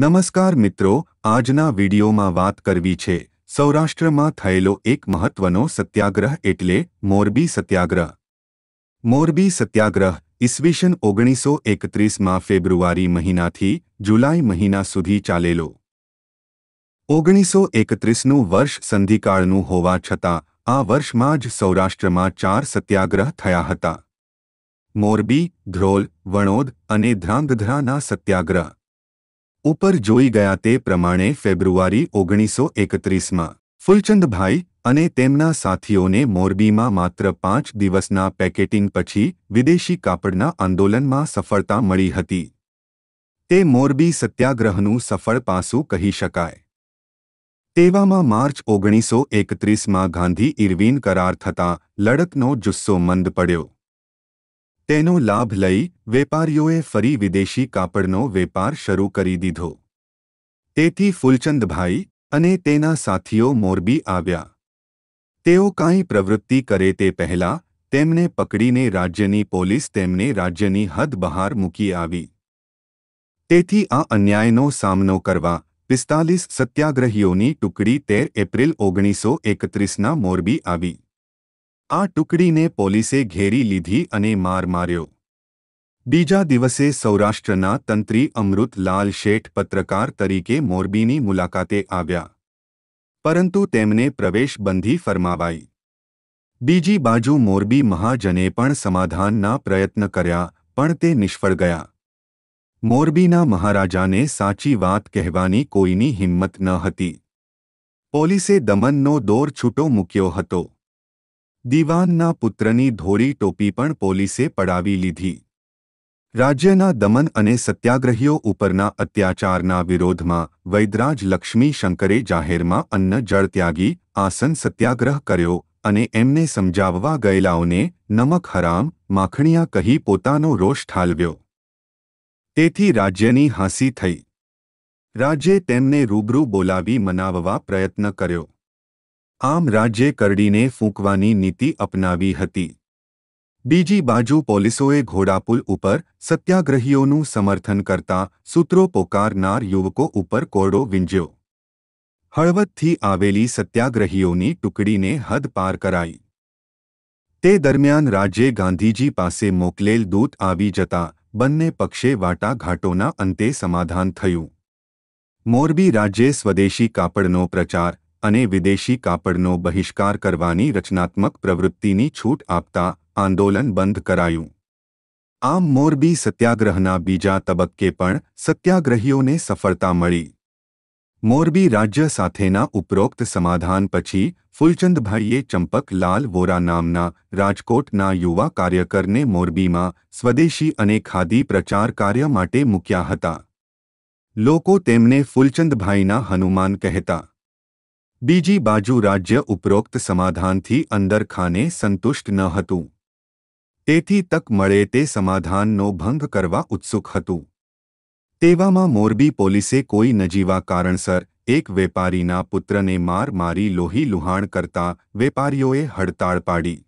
નમસ્કાર મિત્રો આજના વિડીયોમાં વાત કરવી છે સૌરાષ્ટ્રમાં થયેલો એક મહત્વનો સત્યાગ્રહ એટલે મોરબી સત્યાગ્રહ મોરબી સત્યાગ્રહ ઈસવીસન ઓગણીસો એકત્રીસમાં ફેબ્રુઆરી મહિનાથી જુલાઈ મહિના સુધી ચાલેલો ઓગણીસો એકત્રીસનું વર્ષ સંધિકાળનું હોવા છતાં આ વર્ષમાં જ સૌરાષ્ટ્રમાં ચાર સત્યાગ્રહ થયા હતા મોરબી ધ્રોલ વણોદ અને ધ્રાંગધ્રાના સત્યાગ્રહ ઉપર જોઈ ગયા તે પ્રમાણે ફેબ્રુઆરી ઓગણીસો એકત્રીસમાં ફૂલચંદભાઈ અને તેમના સાથીઓને મોરબીમાં માત્ર પાંચ દિવસના પેકેટિંગ પછી વિદેશી કાપડના આંદોલનમાં સફળતા મળી હતી તે મોરબી સત્યાગ્રહનું સફળ પાસું કહી શકાય તેવામાં માર્ચ ઓગણીસો એકત્રીસમાં ગાંધી ઇરવિન કરાર થતાં લડકનો જુસ્સો મંદ પડ્યો તેનો લાભ લઈ વેપારીઓએ ફરી વિદેશી કાપડનો વેપાર શરૂ કરી દીધો તેથી ફૂલચંદભાઈ અને તેના સાથીઓ મોરબી આવ્યા તેઓ કાંઈ પ્રવૃત્તિ કરે તે પહેલાં તેમને પકડીને રાજ્યની પોલીસ તેમને રાજ્યની હદ બહાર મૂકી આવી તેથી આ અન્યાયનો સામનો કરવા પિસ્તાલીસ સત્યાગ્રહીઓની ટુકડી તેર એપ્રિલ ઓગણીસો એકત્રીસના મોરબી આવી આ ટુકડીને પોલીસે ઘેરી લીધી અને માર માર્યો બીજા દિવસે સૌરાષ્ટ્રના તંત્રી અમૃતલાલ શેઠ પત્રકાર તરીકે મોરબીની મુલાકાતે આવ્યા પરંતુ તેમને પ્રવેશબંધી ફરમાવાઈ બીજી બાજુ મોરબી મહાજને પણ સમાધાનના પ્રયત્ન કર્યા પણ તે નિષ્ફળ ગયા મોરબીના મહારાજાને સાચી વાત કહેવાની કોઈની હિંમત ન હતી પોલીસે દમનનો દોર છૂટો મૂક્યો હતો દિવાનના પુત્રની ધોરી ટોપી પણ પોલીસે પડાવી લીધી રાજ્યના દમન અને સત્યાગ્રહીઓ ઉપરના અત્યાચારના વિરોધમાં વૈદરાજ લક્ષ્મી શંકરે જાહેરમાં અન્ન જળ ત્યાગી આસન સત્યાગ્રહ કર્યો અને એમને સમજાવવા ગયેલાઓને નમક હરામ માખણીયા કહી પોતાનો રોષ ઠાલવ્યો તેથી રાજ્યની હાંસી થઈ રાજ્યે તેમને રૂબરૂ બોલાવી મનાવવા પ્રયત્ન કર્યો આમ રાજ્યે કરડીને ફૂંકવાની નીતિ અપનાવી હતી બીજી બાજુ પોલીસોએ ઘોડાપુલ ઉપર સત્યાગ્રહીઓનું સમર્થન કરતા સૂત્રો પોકારનાર યુવકો ઉપર કોરડો વિંજ્યો હળવદથી આવેલી સત્યાગ્રહીઓની ટુકડીને હદ પાર કરાઈ તે દરમિયાન રાજ્યે ગાંધીજી પાસે મોકલેલ દૂત આવી જતા બંને પક્ષે વાટાઘાટોના અંતે સમાધાન થયું મોરબી રાજ્યે સ્વદેશી કાપડનો પ્રચાર અને વિદેશી કાપડનો બહિષ્કાર કરવાની રચનાત્મક પ્રવૃત્તિની છૂટ આપતા આંદોલન બંધ કરાયું આમ મોરબી સત્યાગ્રહના બીજા તબક્કે પણ સત્યાગ્રહીઓને સફળતા મળી મોરબી રાજ્ય સાથેના ઉપરોક્ત સમાધાન પછી ફૂલચંદભાઈએ ચંપકલાલ વોરા નામના રાજકોટના યુવા કાર્યકરને મોરબીમાં સ્વદેશી અને ખાદી પ્રચાર કાર્ય માટે મૂક્યા હતા લોકો તેમને ફૂલચંદભાઈના હનુમાન કહેતા બીજી બાજુ રાજ્ય ઉપરોક્ત સમાધાનથી અંદરખાને સંતુષ્ટ ન હતું તેથી તક મળે તે સમાધાનનો ભંગ કરવા ઉત્સુક હતું તેવામાં મોરબી પોલીસે કોઈ નજીવા કારણસર એક વેપારીના પુત્રને માર મારી લોહી લુહાણ કરતા વેપારીઓએ હડતાળ પાડી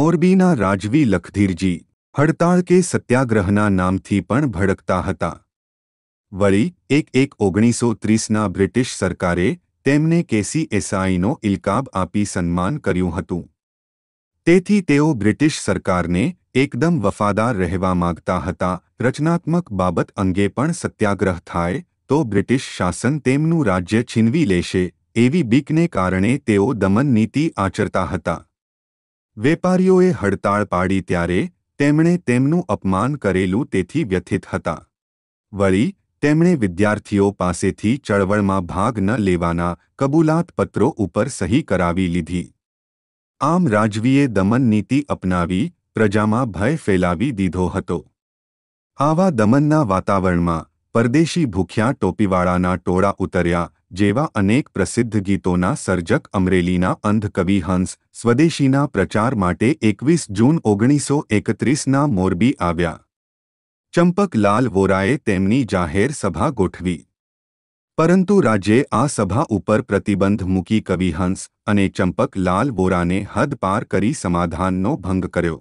મોરબીના રાજવી લખધીરજી હડતાળ કે સત્યાગ્રહના નામથી પણ ભડકતા હતા વળી એક એક ઓગણીસો ત્રીસના બ્રિટિશ સરકારે તેમને કેસીએસઆઈનો ઇલકાબ આપી સન્માન કર્યું હતું તેથી તેઓ બ્રિટિશ સરકારને એકદમ વફાદાર રહેવા માગતા હતા રચનાત્મક બાબત અંગે પણ સત્યાગ્રહ થાય તો બ્રિટિશ શાસન તેમનું રાજ્ય છીનવી લેશે એવી બીકને કારણે તેઓ દમન નીતિ આચરતા હતા વેપારીઓએ હડતાળ પાડી ત્યારે તેમણે તેમનું અપમાન કરેલું તેથી વ્યથિત હતા વળી તેમણે વિદ્યાર્થીઓ પાસેથી ચળવળમાં ભાગ ન લેવાના કબૂલાત પત્રો ઉપર સહી કરાવી લીધી આમ રાજવીએ દમન નીતિ અપનાવી પ્રજામાં ભય ફેલાવી દીધો હતો આવા દમનના વાતાવરણમાં પરદેશી ભૂખ્યા ટોપીવાળાના ટોળા ઉતર્યા જેવા અનેક પ્રસિદ્ધ ગીતોના સર્જક અમરેલીના અંધ હંસ સ્વદેશીના પ્રચાર માટે એકવીસ જૂન ઓગણીસો એકત્રીસના મોરબી આવ્યા ચંપકલાલ વોરાએ તેમની જાહેર સભા ગોઠવી પરંતુ રાજ્યે આ સભા ઉપર પ્રતિબંધ મૂકી કવિહંસ અને ચંપકલાલ વોરાને હદ પાર કરી સમાધાનનો ભંગ કર્યો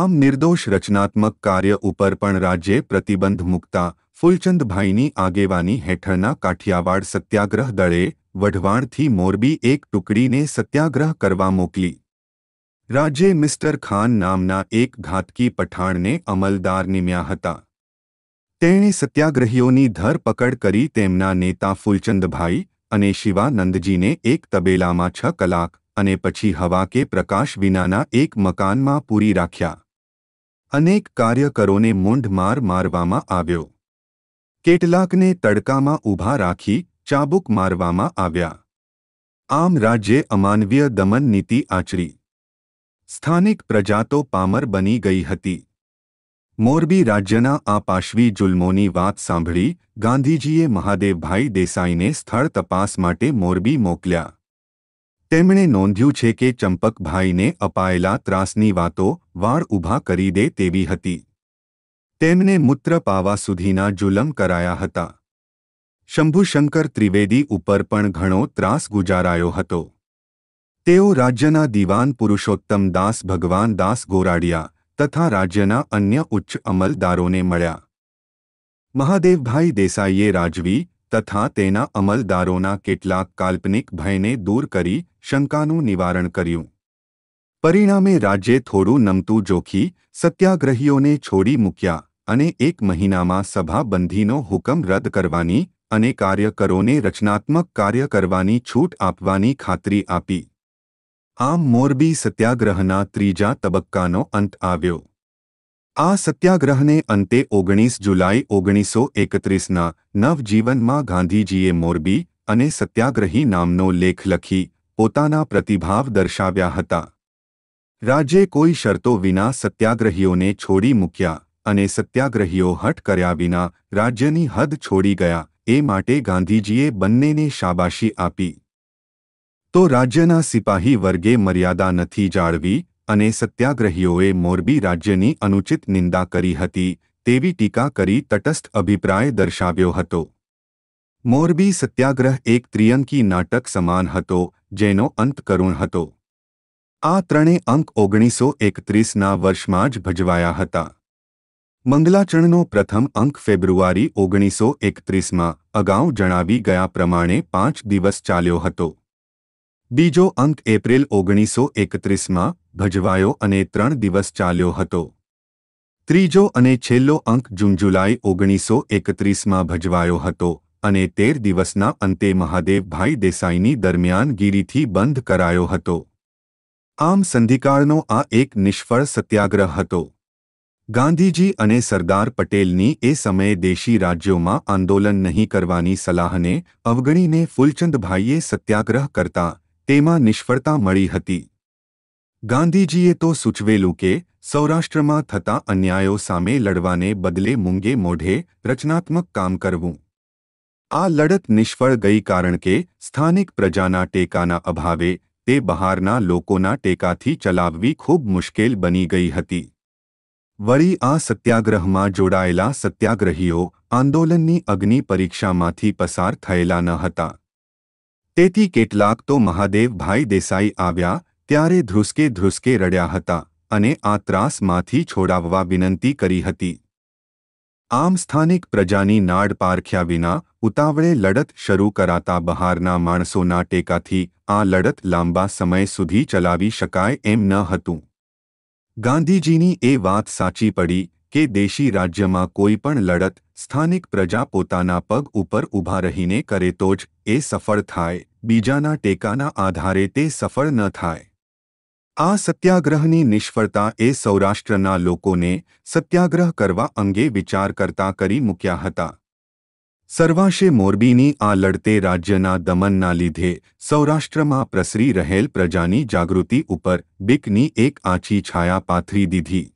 આમ નિર્દોષ રચનાત્મક કાર્ય ઉપર પણ રાજ્યે પ્રતિબંધ મૂકતા ફૂલચંદભાઈની આગેવાની હેઠળના કાઠિયાવાડ સત્યાગ્રહ દળે વઢવાણથી મોરબી એક ટુકડીને સત્યાગ્રહ કરવા મોકલી રાજે મિસ્ટર ખાન નામના એક ઘાતકી પઠાણને અમલદાર નિમ્યા હતા તેણે સત્યાગ્રહીઓની ધરપકડ કરી તેમના નેતા ફૂલચંદભાઈ અને શિવાનંદજીને એક તબેલામાં છ કલાક અને પછી હવા કે પ્રકાશ વિનાના એક મકાનમાં પૂરી રાખ્યા અનેક કાર્યકરોને મૂંઢ માર મારવામાં આવ્યો કેટલાકને તડકામાં ઊભા રાખી ચાબુક મારવામાં આવ્યા આમ રાજ્યે અમાનવીય દમન નીતિ આચરી સ્થાનિક પ્રજાતો પામર બની ગઈ હતી મોરબી રાજ્યના આ પાશવી જુલ્મોની વાત સાંભળી ગાંધીજીએ મહાદેવભાઈ દેસાઈને સ્થળ તપાસ માટે મોરબી મોકલ્યા તેમણે નોંધ્યું છે કે ચંપકભાઈને અપાયેલા ત્રાસની વાતો વાળ ઊભા કરી દે તેવી હતી તેમને મૂત્ર પાવા સુધીના જુલમ કરાયા હતા શંભુશંકર ત્રિવેદી ઉપર પણ ઘણો ત્રાસ ગુજારાયો હતો તેઓ રાજ્યના દિવાન પુરુષોત્તમ દાસ ભગવાન દાસ ગોરાડિયા તથા રાજ્યના અન્ય ઉચ્ચ અમલદારોને મળ્યા મહાદેવભાઈ દેસાઈએ રાજવી તથા તેના અમલદારોના કેટલાક કાલ્પનિક ભયને દૂર કરી શંકાનું નિવારણ કર્યું પરિણામે રાજ્યે થોડું નમતું જોખી સત્યાગ્રહીઓને છોડી મૂક્યા અને એક મહિનામાં સભાબંધીનો હુકમ રદ કરવાની અને કાર્યકરોને રચનાત્મક કાર્ય કરવાની છૂટ આપવાની ખાતરી આપી આમ મોરબી સત્યાગ્રહના ત્રીજા તબક્કાનો અંત આવ્યો આ સત્યાગ્રહને અંતે ઓગણીસ જુલાઈ ઓગણીસો એકત્રીસના નવજીવનમાં ગાંધીજીએ મોરબી અને સત્યાગ્રહી નામનો લેખ લખી પોતાના પ્રતિભાવ દર્શાવ્યા હતા રાજ્યે કોઈ શરતો વિના સત્યાગ્રહીઓને છોડી મૂક્યા અને સત્યાગ્રહીઓ હઠ કર્યા વિના રાજ્યની હદ છોડી ગયા એ માટે ગાંધીજીએ બંનેને શાબાશી આપી તો રાજ્યના સિપાહી વર્ગે મર્યાદા નથી જાળવી અને સત્યાગ્રહીઓએ મોરબી રાજ્યની અનુચિત નિંદા કરી હતી તેવી ટીકા કરી તટસ્થ અભિપ્રાય દર્શાવ્યો હતો મોરબી સત્યાગ્રહ એક ત્રિયંકી નાટક સમાન હતો જેનો અંત કરુણ હતો આ ત્રણે અંક ઓગણીસો એકત્રીસના વર્ષમાં જ ભજવાયા હતા મંગલાચરણનો પ્રથમ અંક ફેબ્રુઆરી ઓગણીસો એકત્રીસમાં અગાઉ જણાવી ગયા પ્રમાણે પાંચ દિવસ ચાલ્યો હતો બીજો અંક એપ્રિલ ઓગણીસો એકત્રીસમાં ભજવાયો અને ત્રણ દિવસ ચાલ્યો હતો ત્રીજો અને છેલ્લો અંક જૂન જુલાઈ ઓગણીસો એકત્રીસમાં ભજવાયો હતો અને તેર દિવસના અંતે મહાદેવભાઈ દેસાઈની દરમિયાન દરમિયાનગીરીથી બંધ કરાયો હતો આમ સંધિકાળનો આ એક નિષ્ફળ સત્યાગ્રહ હતો ગાંધીજી અને સરદાર પટેલની એ સમયે દેશી રાજ્યોમાં આંદોલન નહીં કરવાની સલાહને અવગણીને ફૂલચંદભાઈએ સત્યાગ્રહ કરતા તેમાં નિષ્ફળતા મળી હતી ગાંધીજીએ તો સૂચવેલું કે સૌરાષ્ટ્રમાં થતા અન્યાયો સામે લડવાને બદલે મૂંગે મોઢે રચનાત્મક કામ કરવું આ લડત નિષ્ફળ ગઈ કારણ કે સ્થાનિક પ્રજાના ટેકાના અભાવે તે બહારના લોકોના ટેકાથી ચલાવવી ખૂબ મુશ્કેલ બની ગઈ હતી વળી આ સત્યાગ્રહમાં જોડાયેલા સત્યાગ્રહીઓ આંદોલનની અગ્નિ પરીક્ષામાંથી પસાર થયેલા ન હતા તેથી કેટલાક તો મહાદેવ ભાઈ દેસાઈ આવ્યા ત્યારે ધ્રુસકે ધ્રુસકે રડ્યા હતા અને આ ત્રાસમાંથી છોડાવવા વિનંતી કરી હતી આમ સ્થાનિક પ્રજાની નાડ પારખ્યા વિના ઉતાવળે લડત શરૂ કરાતા બહારના માણસોના ટેકાથી આ લડત લાંબા સમય સુધી ચલાવી શકાય એમ ન હતું ગાંધીજીની એ વાત સાચી પડી કે દેશી રાજ્યમાં કોઈ પણ લડત સ્થાનિક પ્રજા પોતાના પગ ઉપર ઊભા રહીને કરે તો જ એ સફળ થાય બીજાના ટેકાના આધારે તે સફળ ન થાય આ સત્યાગ્રહની નિષ્ફળતા એ સૌરાષ્ટ્રના લોકોને સત્યાગ્રહ કરવા અંગે વિચાર કરતા કરી મૂક્યા હતા સર્વાશે મોરબીની આ લડતે રાજ્યના દમનના લીધે સૌરાષ્ટ્રમાં પ્રસરી રહેલ પ્રજાની જાગૃતિ ઉપર બિકની એક આછી છાયા પાથરી દીધી